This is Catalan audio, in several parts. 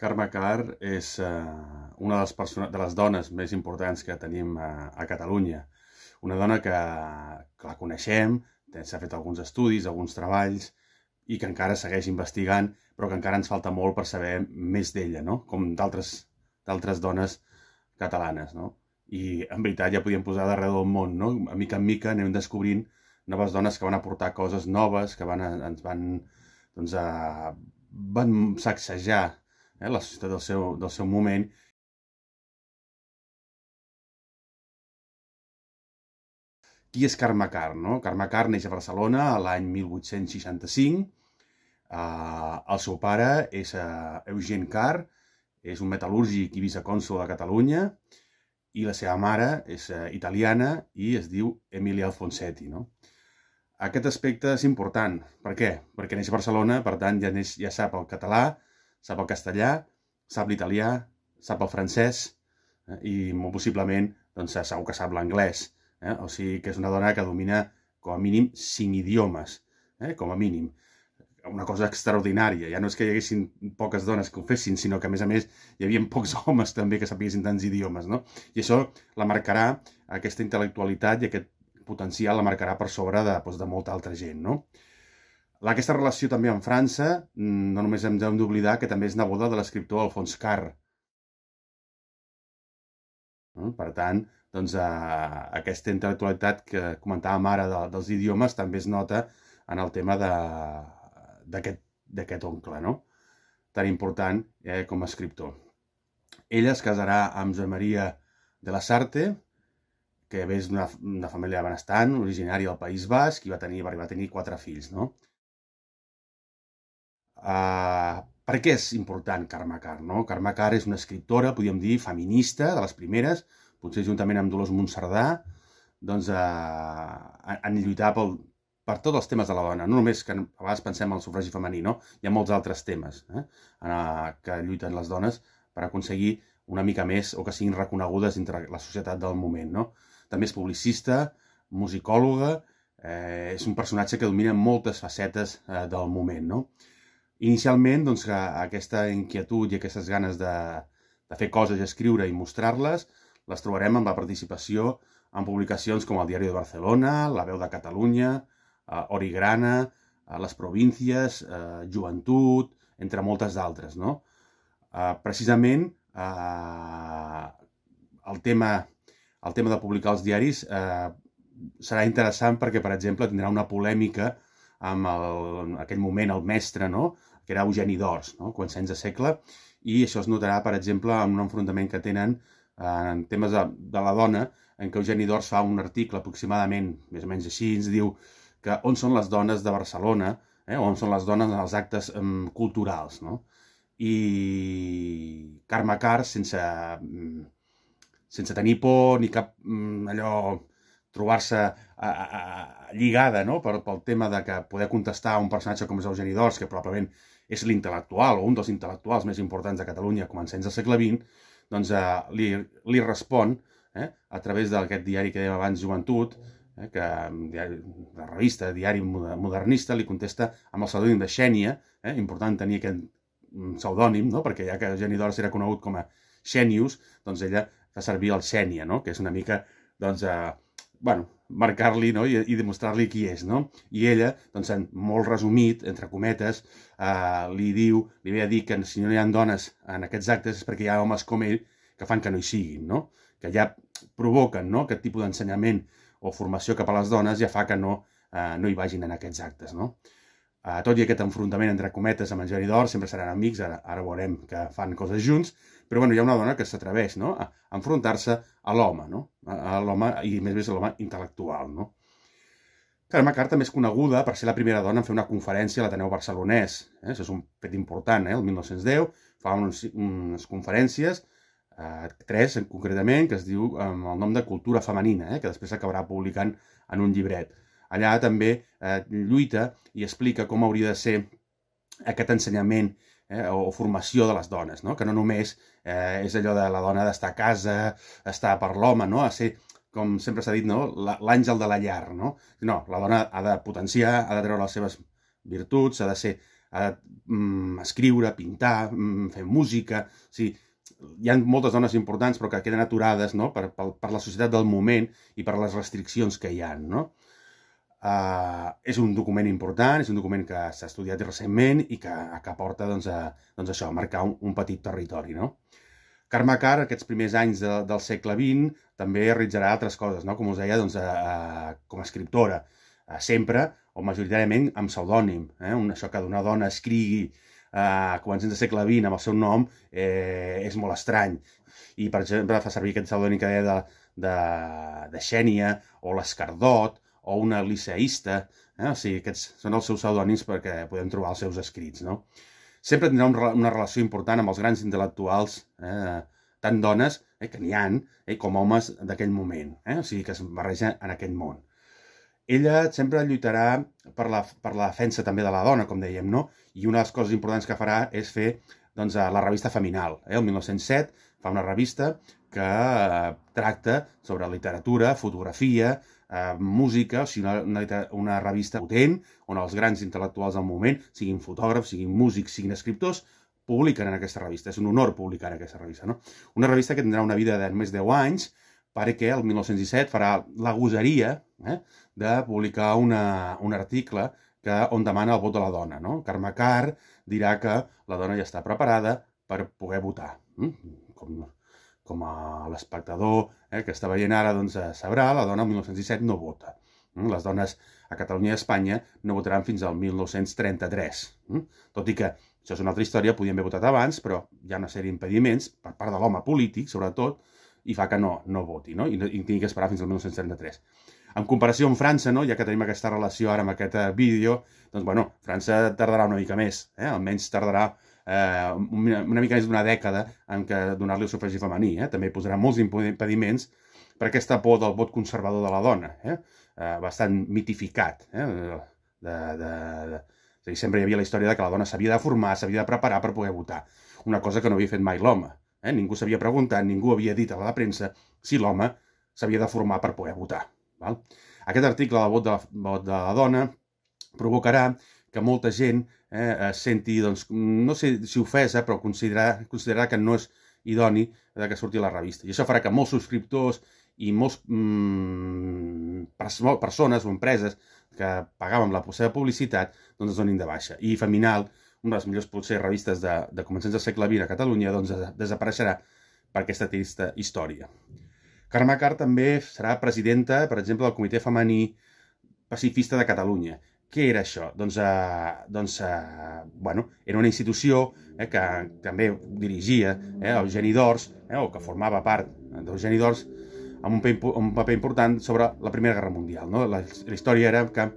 Carme Car és eh, una de les, persones, de les dones més importants que tenim a, eh, a Catalunya. Una dona que, que la coneixem, s'ha fet alguns estudis, alguns treballs, i que encara segueix investigant, però que encara ens falta molt per saber més d'ella, no? com d'altres dones catalanes. No? I, en veritat, ja podíem posar darrere del món. No? A mica en mica anem descobrint noves dones que van aportar coses noves, que van, ens van, doncs, a, van sacsejar eh, la societat del seu, del seu moment, qui és Carme Car, no? Carme Car neix a Barcelona l'any 1865. Uh, ah, el seu pare és uh, eh, Car, és un metal·lúrgic i vicecònsol de Catalunya, i la seva mare és eh, italiana i es diu Emilia Alfonsetti, no? Aquest aspecte és important. Per què? Perquè neix a Barcelona, per tant, ja, neix, ja sap el català, sap el castellà, sap l'italià, sap el francès eh? i molt possiblement doncs, segur que sap l'anglès. Eh? O sigui que és una dona que domina com a mínim cinc idiomes, eh? com a mínim. Una cosa extraordinària. Ja no és que hi haguessin poques dones que ho fessin, sinó que, a més a més, hi havia pocs homes també que sapiguessin tants idiomes. No? I això la marcarà, aquesta intel·lectualitat i aquest potencial la marcarà per sobre de, doncs, de molta altra gent. No? Aquesta relació també amb França, mm, no només hem d'oblidar que també és neboda de l'escriptor Alfons Carr. Per tant, doncs, eh, aquesta intel·lectualitat que comentàvem ara dels idiomes també es nota en el tema d'aquest oncle, no? tan important eh, com a escriptor. Ella es casarà amb Joan Maria de la Sarte, que ve d'una família benestant, originària del País Basc, i va tenir, va arribar a tenir quatre fills. No? Ah, per què és important Carme Car? No? Carme Car és una escriptora, podríem dir, feminista, de les primeres, potser juntament amb Dolors Montserdà, doncs, eh, han lluitat pel, per tots els temes de la dona. No només que a vegades pensem al sufragi femení, no? Hi ha molts altres temes eh, ah, que lluiten les dones per aconseguir una mica més o que siguin reconegudes entre la societat del moment, no? També és publicista, musicòloga, eh, és un personatge que domina moltes facetes eh, del moment, no? Inicialment, doncs, aquesta inquietud i aquestes ganes de, de fer coses i escriure i mostrar-les les trobarem amb la participació en publicacions com el Diari de Barcelona, La Veu de Catalunya, eh, Origrana, eh, Les Províncies, eh, Joventut, entre moltes d'altres. No? Eh, precisament, eh, el, tema, el tema de publicar els diaris eh, serà interessant perquè, per exemple, tindrà una polèmica amb el, en aquell moment el mestre, no?, que era Eugeni d'Ors, no? començaments de segle, i això es notarà, per exemple, en un enfrontament que tenen eh, en temes de, de la dona, en què Eugeni d'Ors fa un article aproximadament, més o menys així, ens diu que on són les dones de Barcelona, eh? on són les dones en els actes um, culturals, no? I Carme Car, sense, mm, sense tenir por ni cap mm, allò trobar-se eh, eh, eh, lligada no? per, pel tema de que poder contestar un personatge com és Eugeni d'Ors, que probablement és l'intel·lectual o un dels intel·lectuals més importants de Catalunya començant del segle XX, doncs eh, li, li respon eh, a través d'aquest diari que dèiem abans, Joventut, eh, que mm, diari, la revista, diari modernista, li contesta amb el pseudònim de Xènia, eh, important tenir aquest mm, pseudònim, no? perquè ja que Eugeni d'Ors era conegut com a Xenius, doncs ella fa servir el Xènia, no? que és una mica doncs, eh, bueno, marcar-li no? I, i demostrar-li qui és. No? I ella, doncs, en molt resumit, entre cometes, eh, li diu, li ve a dir que si no hi ha dones en aquests actes és perquè hi ha homes com ell que fan que no hi siguin, no? que ja provoquen no? aquest tipus d'ensenyament o formació cap a les dones ja fa que no, eh, no hi vagin en aquests actes. No? eh, tot i aquest enfrontament entre cometes amb en Jerry Dor, sempre seran amics, ara, ara veurem que fan coses junts, però bueno, hi ha una dona que s'atreveix no? a enfrontar-se a l'home, no? a, l'home i més més a l'home intel·lectual. No? Carme Carr també és coneguda per ser la primera dona en fer una conferència a l'Ateneu Barcelonès. Eh? Això és un fet important, eh? el 1910 fa uns, unes conferències, eh, tres en concretament, que es diu amb el nom de Cultura Femenina, eh? que després s'acabarà publicant en un llibret. Allà també eh, lluita i explica com hauria de ser aquest ensenyament eh, o formació de les dones, no? que no només eh, és allò de la dona d'estar a casa, estar per l'home, no? a ser, com sempre s'ha dit, no? l'àngel de la llar. No? no, la dona ha de potenciar, ha de treure les seves virtuts, ha de ser ha de mm, escriure, pintar, mm, fer música... O sigui, hi ha moltes dones importants però que queden aturades no? per, per, per la societat del moment i per les restriccions que hi ha. No? Uh, és un document important, és un document que s'ha estudiat recentment i que, que porta doncs, a, doncs això, a marcar un, un petit territori. No? Carme Car, aquests primers anys de, del segle XX, també realitzarà altres coses, no? com us deia, doncs, a, a, com a escriptora, a, sempre o majoritàriament amb pseudònim. Eh? Un, això que una dona escrigui a eh, començaments del segle XX amb el seu nom eh, és molt estrany. I, per exemple, fa servir aquest pseudònim que deia de, de, de Xènia o l'Escardot, o una liceista, eh? o sigui, aquests són els seus pseudònims perquè podem trobar els seus escrits, no? Sempre tindrà un, una relació important amb els grans intel·lectuals, eh? tant dones, eh? que n'hi han, eh? com homes d'aquell moment, eh? o sigui, que es barreja en aquest món. Ella sempre lluitarà per la, per la defensa també de la dona, com dèiem, no? I una de les coses importants que farà és fer doncs, la revista Feminal. Eh? El 1907 fa una revista que eh, tracta sobre literatura, fotografia, eh, música, o sigui, una, una, una revista potent, on els grans intel·lectuals del moment, siguin fotògrafs, siguin músics, siguin escriptors, publiquen en aquesta revista. És un honor publicar en aquesta revista, no? Una revista que tindrà una vida de més de 10 anys, perquè el 1917 farà la goseria eh, de publicar una, un article que, on demana el vot de la dona. No? Carme Carr dirà que la dona ja està preparada per poder votar. Mm? Com, com a l'espectador eh, que està veient ara doncs, eh, sabrà, la dona el 1917 no vota. Mm, les dones a Catalunya i a Espanya no votaran fins al 1933. Mm? Tot i que això és una altra història, podien haver votat abans, però hi ha una sèrie d'impediments per part de l'home polític, sobretot, i fa que no, no voti, no? I, no, i tingui que esperar fins al 1933. En comparació amb França, no? ja que tenim aquesta relació ara amb aquest eh, vídeo, doncs, bueno, França tardarà una mica més, eh? almenys tardarà eh, una, una mica més d'una dècada en què donar-li el sufragi femení. Eh? També posarà molts impediments per aquesta por del vot conservador de la dona, eh? Eh, bastant mitificat. Eh? De, de, de... És a dir, sempre hi havia la història de que la dona s'havia de formar, s'havia de preparar per poder votar, una cosa que no havia fet mai l'home. Eh? Ningú s'havia preguntat, ningú havia dit a la premsa si l'home s'havia de formar per poder votar. Val? Aquest article del vot de, la, vot de la dona provocarà que molta gent eh, es senti, doncs, no sé si ofesa, eh, però considerar, considerar que no és idoni de que surti a la revista. I això farà que molts subscriptors i molts mm, persones o empreses que pagàvem la seva publicitat doncs es donin de baixa. I Feminal, una de les millors potser revistes de, de començaments del segle XX a Catalunya, doncs desapareixerà per aquesta trista història. Carme Car també serà presidenta, per exemple, del Comitè Femení Pacifista de Catalunya. Què era això? Doncs, eh, doncs eh, bueno, era una institució eh, que també dirigia eh, Eugeni d'Ors, eh, o que formava part d'Eugeni d'Ors, amb un paper, un paper important sobre la Primera Guerra Mundial. No? La, la història era que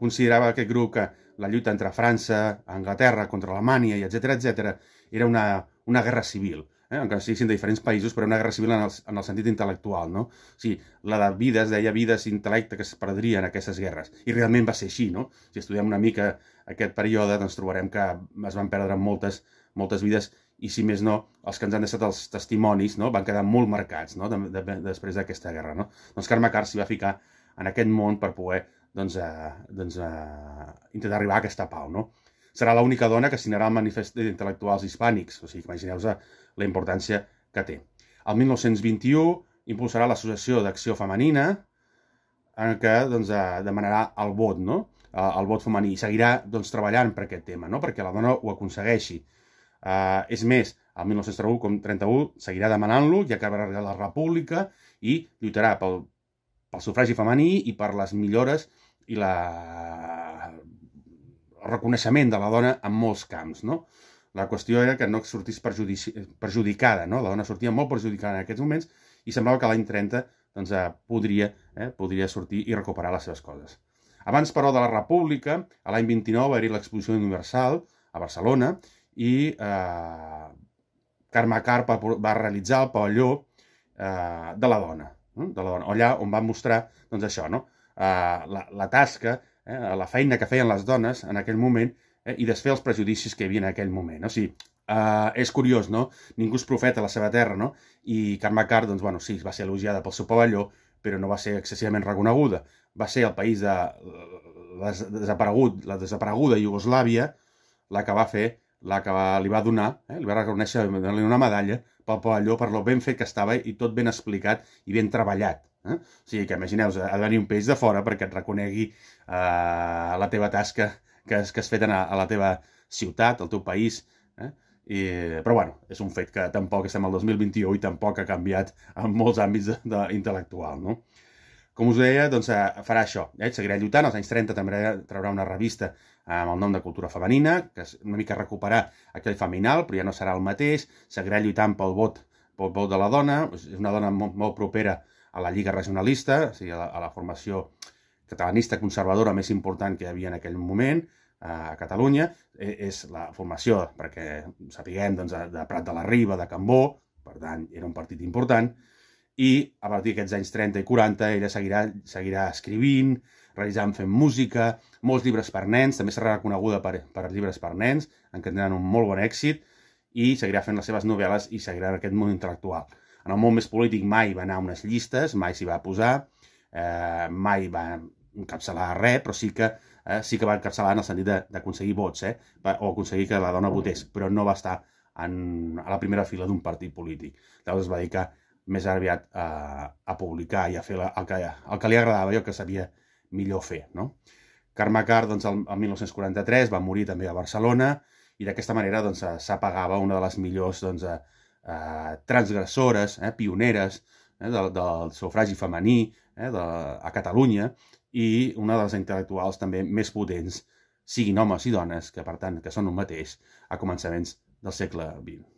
considerava aquest grup que la lluita entre França, Anglaterra, contra Alemanya, i etc etc era una, una guerra civil eh? encara siguin de diferents països, però una guerra civil en el, en el sentit intel·lectual. No? O sigui, la de vides, deia vides intel·lecte que es perdria en aquestes guerres. I realment va ser així. No? Si estudiem una mica aquest període, doncs trobarem que es van perdre moltes, moltes vides i si més no, els que ens han deixat els testimonis no? van quedar molt marcats no? de, de, de després d'aquesta guerra. No? Doncs Carme Car s'hi va ficar en aquest món per poder doncs, eh, doncs, eh, intentar arribar a aquesta pau. No? Serà l'única dona que signarà el manifest d'intel·lectuals hispànics, o sigui, imagineu-vos la importància que té. El 1921 impulsarà l'Associació d'Acció Femenina, en què doncs, eh, demanarà el vot, no? Eh, el vot femení, i seguirà doncs, treballant per aquest tema, no? perquè la dona ho aconsegueixi. Uh, és més, el 1931 com 31 seguirà demanant-lo, ja que acabarà la república i lluitarà pel, pel sufragi femení i per les millores i la... el reconeixement de la dona en molts camps. No? La qüestió era que no sortís perjudici... perjudicada, no? La dona sortia molt perjudicada en aquests moments i semblava que l'any 30 doncs, eh, podria, eh, podria sortir i recuperar les seves coses. Abans, però, de la República, a l'any 29 va haver-hi l'exposició universal a Barcelona i eh, Carme Carpa va realitzar el pavelló eh, de la dona, eh, de la dona, allà on va mostrar doncs, això, no? eh, la, la tasca, eh, la feina que feien les dones en aquell moment eh, i desfer els prejudicis que hi havia en aquell moment. O sigui, eh, és curiós, no? Ningú és profeta a la seva terra, no? I Carme Car, doncs, bueno, sí, va ser elogiada pel seu pavelló, però no va ser excessivament reconeguda. Va ser el país de la, desaparegut, la desapareguda Iugoslàvia la que va fer, la que va, li va donar, eh? li va reconèixer, donar-li una medalla pel pavelló, per lo ben fet que estava i tot ben explicat i ben treballat. Eh? O sigui que imagineu ha de venir un peix de fora perquè et reconegui eh, la teva tasca eh, que has, que has fet anar a la teva ciutat, al teu país, eh? I, però bueno, és un fet que tampoc estem al 2021 i tampoc ha canviat en molts àmbits de, de, intel·lectual, no? Com us deia, doncs eh, farà això, eh? seguirà lluitant, als anys 30 també traurà una revista eh, amb el nom de Cultura Femenina, que és una mica recuperar aquell feminal, però ja no serà el mateix, seguirà lluitant pel vot, pel vot de la dona, és una dona molt, molt propera a la Lliga Regionalista, o sigui, a la, a la formació catalanista conservadora més important que hi havia en aquell moment, a Catalunya e, és la formació, perquè sapiguem, doncs, de Prat de la Riba, de Cambó, per tant, era un partit important, i a partir d'aquests anys 30 i 40 ella seguirà, seguirà escrivint, realitzant, fent música, molts llibres per nens, també serà reconeguda per, per llibres per nens, en què tenen un molt bon èxit, i seguirà fent les seves novel·les i seguirà en aquest món intel·lectual. En el món més polític mai va anar a unes llistes, mai s'hi va posar, eh, mai va encapçalar res, però sí que, eh, sí que va encapçalar en el sentit d'aconseguir vots, eh, o aconseguir que la dona votés, però no va estar en, a la primera fila d'un partit polític. Llavors es va dedicar més aviat a, eh, a publicar i a fer la, el, que, el que li agradava i el que sabia millor fer. No? Carme Car, doncs, el, el 1943 va morir també a Barcelona i d'aquesta manera doncs, eh, s'apagava una de les millors doncs, eh, a, eh, transgressores, eh, pioneres eh, del, del sufragi femení eh, de, a Catalunya i una de les intel·lectuals també més potents, siguin homes i dones, que per tant que són un mateix, a començaments del segle XX.